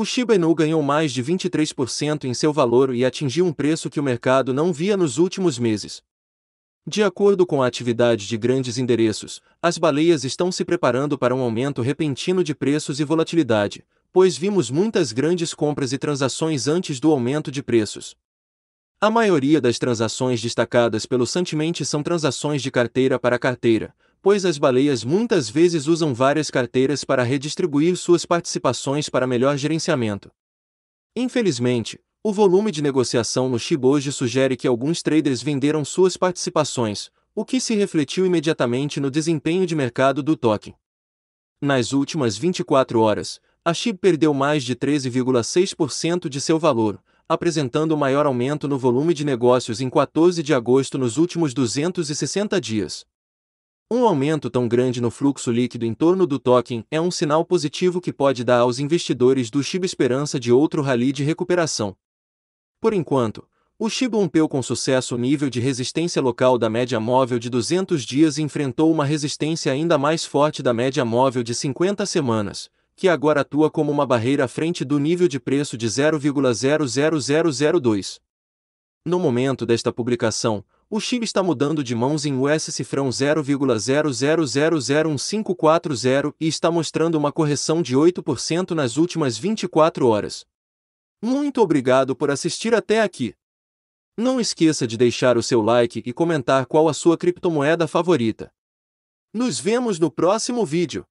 O Shiba Inu ganhou mais de 23% em seu valor e atingiu um preço que o mercado não via nos últimos meses. De acordo com a atividade de grandes endereços, as baleias estão se preparando para um aumento repentino de preços e volatilidade, pois vimos muitas grandes compras e transações antes do aumento de preços. A maioria das transações destacadas pelo Santimente são transações de carteira para carteira, pois as baleias muitas vezes usam várias carteiras para redistribuir suas participações para melhor gerenciamento. Infelizmente, o volume de negociação no SHIB hoje sugere que alguns traders venderam suas participações, o que se refletiu imediatamente no desempenho de mercado do token. Nas últimas 24 horas, a SHIB perdeu mais de 13,6% de seu valor, apresentando o maior aumento no volume de negócios em 14 de agosto nos últimos 260 dias. Um aumento tão grande no fluxo líquido em torno do token é um sinal positivo que pode dar aos investidores do Shib esperança de outro rally de recuperação. Por enquanto, o Shib rompeu com sucesso o nível de resistência local da média móvel de 200 dias e enfrentou uma resistência ainda mais forte da média móvel de 50 semanas, que agora atua como uma barreira à frente do nível de preço de 0,00002. No momento desta publicação, o Chile está mudando de mãos em US cifrão 0,0001540 e está mostrando uma correção de 8% nas últimas 24 horas. Muito obrigado por assistir até aqui. Não esqueça de deixar o seu like e comentar qual a sua criptomoeda favorita. Nos vemos no próximo vídeo.